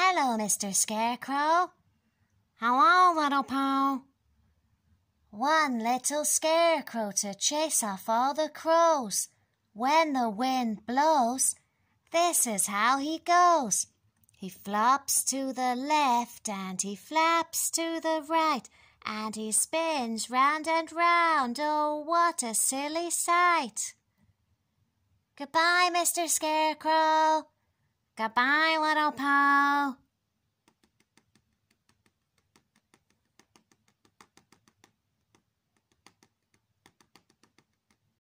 Hello, Mr. Scarecrow. Hello, little pal. One little scarecrow to chase off all the crows. When the wind blows, this is how he goes. He flops to the left and he flaps to the right and he spins round and round. Oh, what a silly sight! Goodbye, Mr. Scarecrow. Goodbye, little pal.